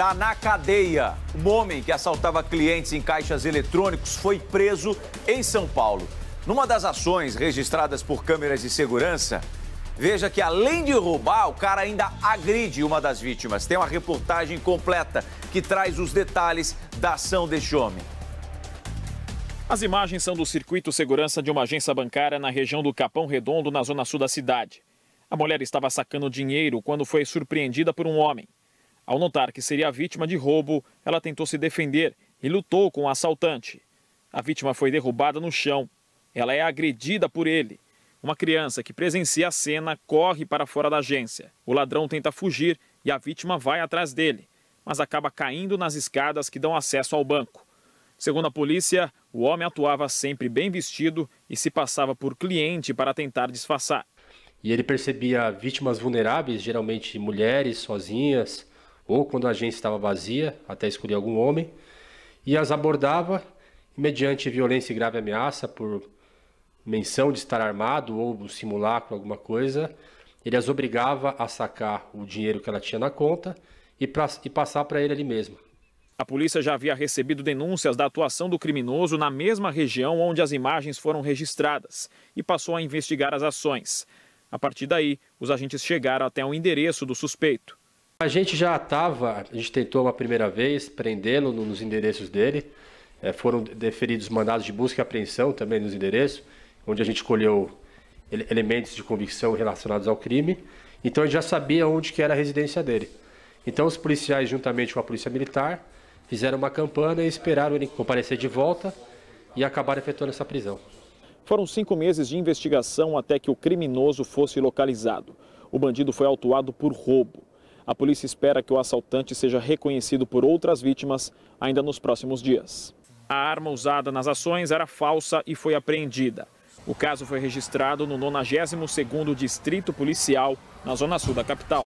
está na cadeia. Um homem que assaltava clientes em caixas eletrônicos foi preso em São Paulo. Numa das ações registradas por câmeras de segurança, veja que além de roubar, o cara ainda agride uma das vítimas. Tem uma reportagem completa que traz os detalhes da ação deste homem. As imagens são do circuito segurança de uma agência bancária na região do Capão Redondo, na zona sul da cidade. A mulher estava sacando dinheiro quando foi surpreendida por um homem. Ao notar que seria vítima de roubo, ela tentou se defender e lutou com o assaltante. A vítima foi derrubada no chão. Ela é agredida por ele. Uma criança que presencia a cena corre para fora da agência. O ladrão tenta fugir e a vítima vai atrás dele, mas acaba caindo nas escadas que dão acesso ao banco. Segundo a polícia, o homem atuava sempre bem vestido e se passava por cliente para tentar disfarçar. E ele percebia vítimas vulneráveis, geralmente mulheres sozinhas, ou quando a agência estava vazia, até escolher algum homem, e as abordava mediante violência e grave ameaça por menção de estar armado ou simulacro, alguma coisa, ele as obrigava a sacar o dinheiro que ela tinha na conta e, pra, e passar para ele ali mesmo. A polícia já havia recebido denúncias da atuação do criminoso na mesma região onde as imagens foram registradas e passou a investigar as ações. A partir daí, os agentes chegaram até o endereço do suspeito. A gente já estava, a gente tentou uma primeira vez prendê-lo nos endereços dele. É, foram deferidos mandados de busca e apreensão também nos endereços, onde a gente colheu ele elementos de convicção relacionados ao crime. Então a gente já sabia onde que era a residência dele. Então os policiais, juntamente com a polícia militar, fizeram uma campanha e esperaram ele comparecer de volta e acabaram efetuando essa prisão. Foram cinco meses de investigação até que o criminoso fosse localizado. O bandido foi autuado por roubo. A polícia espera que o assaltante seja reconhecido por outras vítimas ainda nos próximos dias. A arma usada nas ações era falsa e foi apreendida. O caso foi registrado no 92º Distrito Policial, na zona sul da capital.